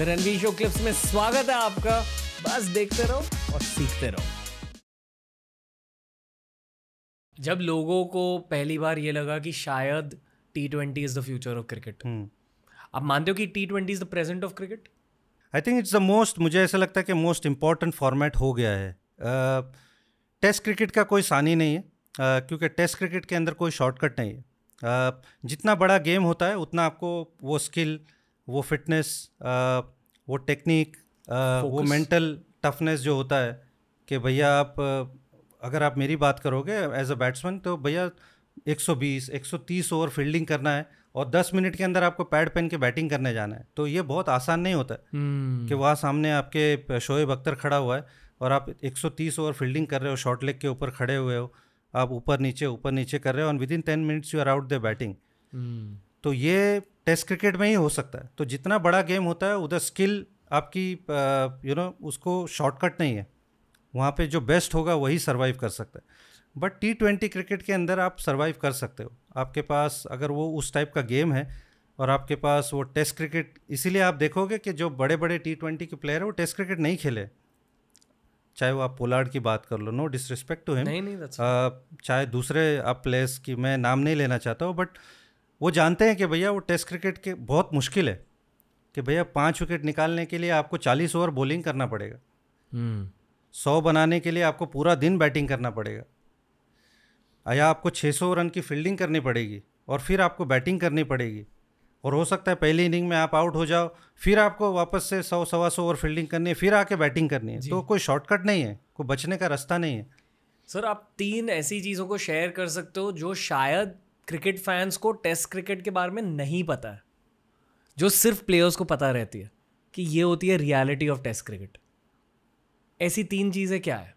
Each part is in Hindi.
रणवीर शो क्लिप्स में स्वागत है आपका बस देखते रहो और सीखते रहो जब लोगों को पहली बार ये लगा कि शायद T twenty is the future of cricket आप मानते हो कि T twenty is the present of cricket I think it's the most मुझे ऐसा लगता है कि मोस्ट इंपॉर्टेंट फॉर्मेट हो गया है टेस्ट uh, क्रिकेट का कोई सानी नहीं है uh, क्योंकि टेस्ट क्रिकेट के अंदर कोई शॉर्टकट नहीं है uh, जितना बड़ा गेम होता है उतना आपको वो स्किल वो फिटनेस वो टेक्निक वो मेंटल टफनेस जो होता है कि भैया आप अगर आप मेरी बात करोगे एज अ बैट्समैन तो भैया 120 130 ओवर फील्डिंग करना है और 10 मिनट के अंदर आपको पैड पहन के बैटिंग करने जाना है तो ये बहुत आसान नहीं होता hmm. कि वहाँ सामने आपके शोएब अख्तर खड़ा हुआ है और आप 130 ओवर फील्डिंग कर रहे हो शॉर्ट लेग के ऊपर खड़े हुए हो आप ऊपर नीचे ऊपर नीचे कर रहे हो and within ten minutes you are out the batting तो ये टेस्ट क्रिकेट में ही हो सकता है तो जितना बड़ा गेम होता है उधर स्किल आपकी यू नो उसको शॉर्टकट नहीं है वहाँ पे जो बेस्ट होगा वही सर्वाइव कर सकता है बट टी ट्वेंटी क्रिकेट के अंदर आप सर्वाइव कर सकते हो आपके पास अगर वो उस टाइप का गेम है और आपके पास वो टेस्ट क्रिकेट इसीलिए आप देखोगे कि जो बड़े बड़े टी ट्वेंटी के प्लेयर हैं वो टेस्ट क्रिकेट नहीं खेले चाहे वो आप पोलार्ड की बात कर लो नो डिसरिस्पेक्ट टू हिम चाहे दूसरे आप प्लेयर्स की मैं नाम नहीं लेना चाहता हूँ बट वो जानते हैं कि भैया वो टेस्ट क्रिकेट के बहुत मुश्किल है कि भैया पाँच विकेट निकालने के लिए आपको चालीस ओवर बॉलिंग करना पड़ेगा हम्म। सौ बनाने के लिए आपको पूरा दिन बैटिंग करना पड़ेगा या आपको छः सौ रन की फील्डिंग करनी पड़ेगी और फिर आपको बैटिंग करनी पड़ेगी और हो सकता है पहली इनिंग में आप आउट हो जाओ फिर आपको वापस से सौ सवा सौ ओवर फील्डिंग करनी है फिर आके बैटिंग करनी है तो कोई शॉर्टकट नहीं है कोई बचने का रास्ता नहीं है सर आप तीन ऐसी चीज़ों को शेयर कर सकते हो जो शायद क्रिकेट फैंस को टेस्ट क्रिकेट के बारे में नहीं पता है जो सिर्फ प्लेयर्स को पता रहती है कि ये होती है रियलिटी ऑफ टेस्ट क्रिकेट ऐसी तीन चीज़ें क्या है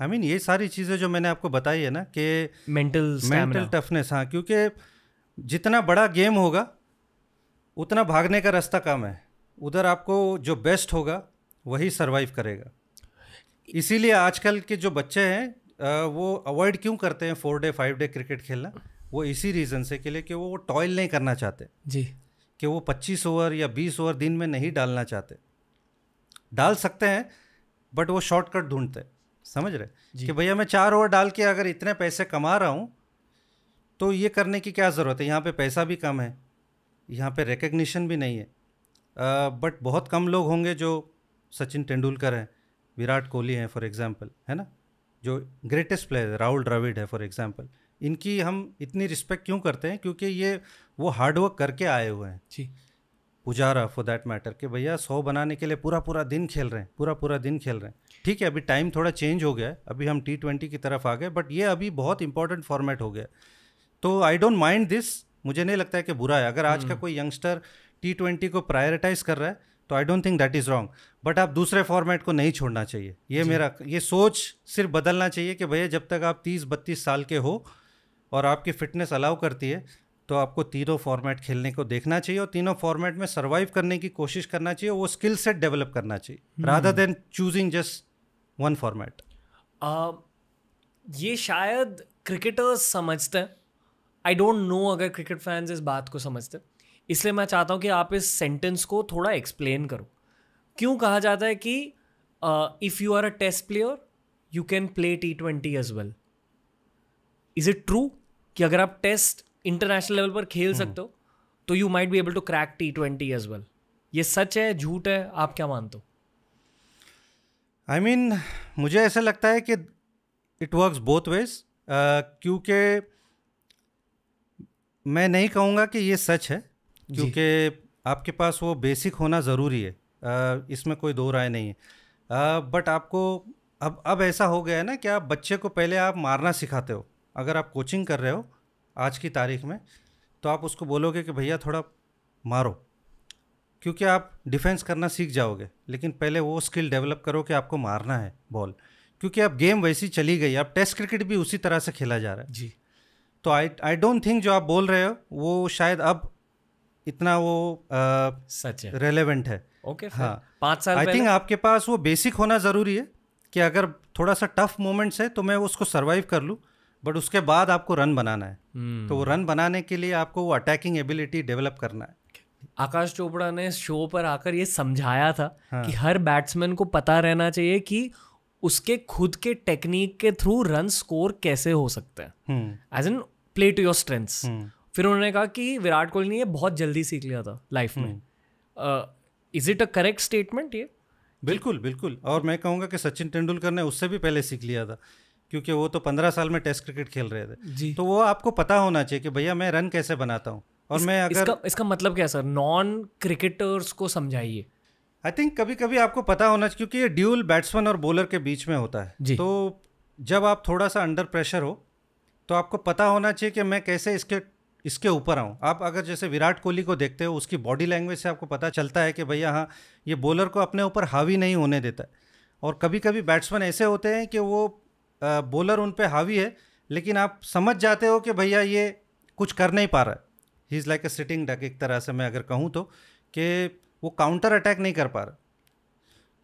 आई I मीन mean, ये सारी चीज़ें जो मैंने आपको बताई है ना कि मेंटल मेंटल टफनेस हाँ क्योंकि जितना बड़ा गेम होगा उतना भागने का रास्ता कम है उधर आपको जो बेस्ट होगा वही सर्वाइव करेगा इसीलिए आजकल के जो बच्चे हैं वो अवॉइड क्यों करते हैं four day five day cricket खेलना वो इसी रीज़न से के लिए कि वो टॉयल नहीं करना चाहते जी कि वो 25 ओवर या 20 ओवर दिन में नहीं डालना चाहते डाल सकते हैं बट वो शॉर्टकट ढूंढते समझ रहे कि भैया मैं चार ओवर डाल के अगर इतने पैसे कमा रहा हूँ तो ये करने की क्या ज़रूरत है यहाँ पे पैसा भी कम है यहाँ पे रिकग्निशन भी नहीं है बट बहुत कम लोग होंगे जो सचिन तेंदुलकर हैं विराट कोहली हैं फॉर एग्ज़ाम्पल है ना जो ग्रेटेस्ट प्लेयर राहुल द्रविड है फॉर एग्ज़ाम्पल इनकी हम इतनी रिस्पेक्ट क्यों करते हैं क्योंकि ये वो हार्डवर्क करके आए हुए हैं जी पुजारा फॉर दैट मैटर कि भैया सौ बनाने के लिए पूरा पूरा दिन खेल रहे हैं पूरा पूरा दिन खेल रहे हैं ठीक है अभी टाइम थोड़ा चेंज हो गया है अभी हम टी ट्वेंटी की तरफ आ गए बट ये अभी बहुत इंपॉर्टेंट फॉर्मेट हो गया तो आई डोंट माइंड दिस मुझे नहीं लगता है कि बुरा है अगर आज का हम्म। कोई यंगस्टर टी ट्वेंटी को प्रायोरिटाइज कर रहा है तो I don't think that is wrong but आप दूसरे फॉर्मेट को नहीं छोड़ना चाहिए ये मेरा ये सोच सिर्फ बदलना चाहिए कि भैया जब तक आप तीस बत्तीस साल के हो और आपकी फ़िटनेस अलाउ करती है तो आपको तीनों फॉर्मेट खेलने को देखना चाहिए और तीनों फॉर्मेट में सर्वाइव करने की कोशिश करना चाहिए वो स्किल सेट डेवलप करना चाहिए rather than choosing just one format ये शायद क्रिकेटर्स समझते हैं आई डोंट नो अगर क्रिकेट फैंस इस बात को समझते इसलिए मैं चाहता हूँ कि आप इस सेंटेंस को थोड़ा एक्सप्लेन करो क्यों कहा जाता है कि if you are a test player you can play T twenty as well is it true कि अगर आप टेस्ट इंटरनेशनल लेवल पर खेल हम्म। सकते हो तो you might be able to crack T twenty as well ये सच है झूठ है आप क्या मानते हो आई मीन मुझे ऐसा लगता है कि इट वर्क्स बोथ वेज क्योंकि मैं नहीं कहूँगा कि ये सच है क्योंकि आपके पास वो बेसिक होना ज़रूरी है इसमें कोई दो राय नहीं है बट आपको अब अब ऐसा हो गया है ना कि आप बच्चे को पहले आप मारना सिखाते हो अगर आप कोचिंग कर रहे हो आज की तारीख में तो आप उसको बोलोगे कि भैया थोड़ा मारो क्योंकि आप डिफेंस करना सीख जाओगे लेकिन पहले वो स्किल डेवलप करो कि आपको मारना है बॉल क्योंकि अब गेम वैसी चली गई अब टेस्ट क्रिकेट भी उसी तरह से खेला जा रहा है जी तो आई आई डोंट थिंक जो आप बोल रहे हो वो शायद अब इतना वो सच है रेलेवेंट है ओके okay, हाँ पाँच साल आई थिंक आपके पास वो बेसिक होना ज़रूरी है कि अगर थोड़ा सा टफ मोमेंट्स है तो मैं उसको सर्वाइव कर लूँ बट उसके बाद आपको रन बनाना है हम्म। तो वो रन बनाने के लिए आपको वो अटैकिंग एबिलिटी डेवलप करना है आकाश चोपड़ा ने शो पर आकर ये समझाया था हाँ. कि हर बैट्समैन को पता रहना चाहिए कि उसके खुद के टेक्निक के थ्रू रन स्कोर कैसे हो सकते हैं as an play to your strengths फिर उन्होंने कहा कि विराट कोहली ने ये बहुत जल्दी सीख लिया था लाइफ में is hmm. It a correct statement ये बिल्कुल बिल्कुल और मैं कहूँगा कि सचिन तेंदुलकर ने उससे भी पहले सीख लिया था क्योंकि वो तो पंद्रह साल में टेस्ट क्रिकेट खेल रहे थे जी तो वो आपको पता होना चाहिए कि भैया मैं रन कैसे बनाता हूँ और इस, मैं अगर इसका, इसका मतलब क्या सर नॉन क्रिकेटर्स को समझाइए आई थिंक कभी कभी आपको पता होना चाहिए क्योंकि ये ड्यूल बैट्समैन और बॉलर के बीच में होता है जी. तो जब आप थोड़ा सा अंडर प्रेशर हो तो आपको पता होना चाहिए कि मैं कैसे इसके इसके ऊपर आऊँ आप अगर जैसे विराट कोहली को देखते हो उसकी बॉडी लैंग्वेज से आपको पता चलता है कि भैया हाँ ये बॉलर को अपने ऊपर हावी नहीं होने देता और कभी कभी बैट्समैन ऐसे होते हैं कि वो बॉलर उन पर हावी है लेकिन आप समझ जाते हो कि भैया ये कुछ कर नहीं पा रहा है he is like a sitting duck एक तरह से मैं अगर कहूँ तो कि वो काउंटर अटैक नहीं कर पा रहा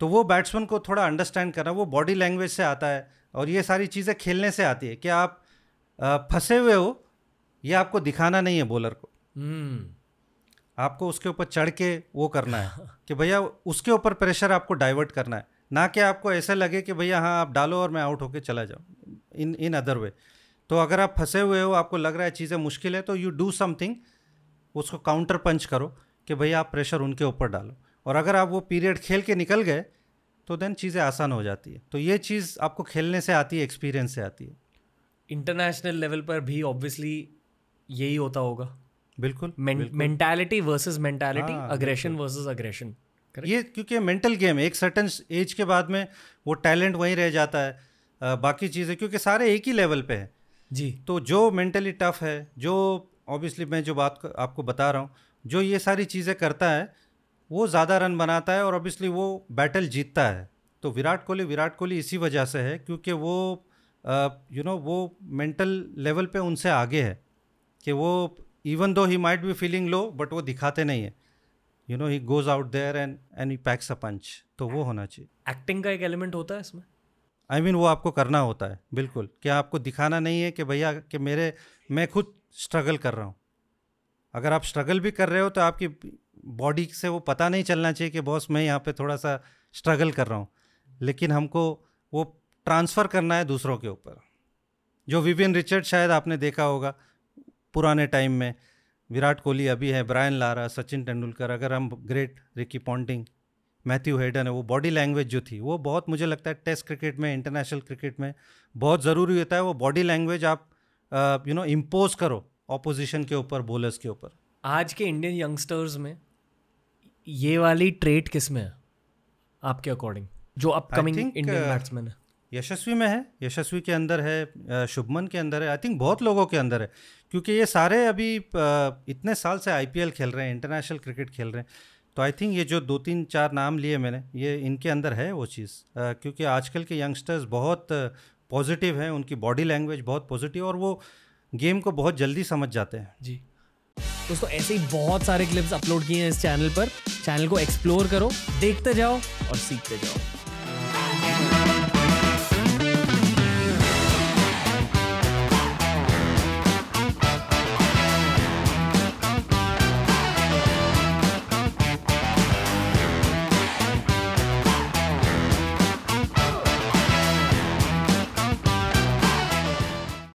तो वो बैट्समैन को थोड़ा अंडरस्टैंड करना वो बॉडी लैंग्वेज से आता है और ये सारी चीज़ें खेलने से आती है कि आप फंसे हुए हो ये आपको दिखाना नहीं है बॉलर को hmm. आपको उसके ऊपर चढ़ के वो करना है कि भैया उसके ऊपर प्रेशर आपको डाइवर्ट करना है ना कि आपको ऐसा लगे कि भैया हाँ आप डालो और मैं आउट होकर चला जाऊँ इन इन अदर वे तो अगर आप फंसे हुए हो आपको लग रहा है चीज़ें मुश्किल है तो यू डू समथिंग उसको काउंटर पंच करो कि भैया आप प्रेशर उनके ऊपर डालो और अगर आप वो पीरियड खेल के निकल गए तो देन चीज़ें आसान हो जाती है तो ये चीज़ आपको खेलने से आती है एक्सपीरियंस से आती है इंटरनेशनल लेवल पर भी ऑब्वियसली यही होता होगा बिल्कुल mentality versus mentality aggression versus aggression ये क्योंकि मेंटल गेम है एक सर्टन एज के बाद में वो टैलेंट वहीं रह जाता है आ, बाकी चीज़ें क्योंकि सारे एक ही लेवल पे हैं जी तो जो मेंटली टफ है जो ऑब्वियसली मैं जो बात आपको बता रहा हूँ जो ये सारी चीज़ें करता है वो ज़्यादा रन बनाता है और ऑब्वियसली वो बैटल जीतता है तो विराट कोहली विराट कोहली इसी वजह से है क्योंकि वो यू नो वो मेंटल लेवल पे उनसे आगे है कि वो even though he might be feeling low but वो दिखाते नहीं है you know he goes out there and and he packs a punch तो वो होना चाहिए एक्टिंग का एक एलिमेंट होता है इसमें आई I मीन mean, वो आपको करना होता है बिल्कुल क्या आपको दिखाना नहीं है कि भैया कि मेरे मैं खुद स्ट्रगल कर रहा हूँ अगर आप स्ट्रगल भी कर रहे हो तो आपकी बॉडी से वो पता नहीं चलना चाहिए कि बॉस मैं यहाँ पे थोड़ा सा स्ट्रगल कर रहा हूँ लेकिन हमको वो ट्रांसफ़र करना है दूसरों के ऊपर जो विविन रिचर्ड शायद आपने देखा होगा पुराने टाइम में विराट कोहली अभी है ब्रायन लारा सचिन तेंदुलकर अगर हम great Ricky Ponting Matthew Hayden है वो बॉडी लैंग्वेज जो थी वो बहुत मुझे लगता है टेस्ट क्रिकेट में इंटरनेशनल क्रिकेट में बहुत ज़रूरी होता है वो बॉडी लैंग्वेज आप यू नो इम्पोज करो ऑपोजिशन के ऊपर बोलर्स के ऊपर आज के इंडियन यंगस्टर्स में ये वाली ट्रेट किस में है आपके अकॉर्डिंग जो अपकमिंग इंडियन बैट्समैन है यशस्वी में है यशस्वी के अंदर है शुभमन के अंदर है आई थिंक बहुत लोगों के अंदर है क्योंकि ये सारे अभी इतने साल से आई खेल रहे हैं इंटरनेशनल क्रिकेट खेल रहे हैं तो आई थिंक ये जो दो तीन चार नाम लिए मैंने ये इनके अंदर है वो चीज़ क्योंकि आजकल के यंगस्टर्स बहुत पॉजिटिव हैं उनकी बॉडी लैंग्वेज बहुत पॉजिटिव और वो गेम को बहुत जल्दी समझ जाते हैं जी दोस्तों ऐसे ही बहुत सारे क्लिप्स अपलोड किए हैं इस चैनल पर चैनल को एक्सप्लोर करो देखते जाओ और सीखते जाओ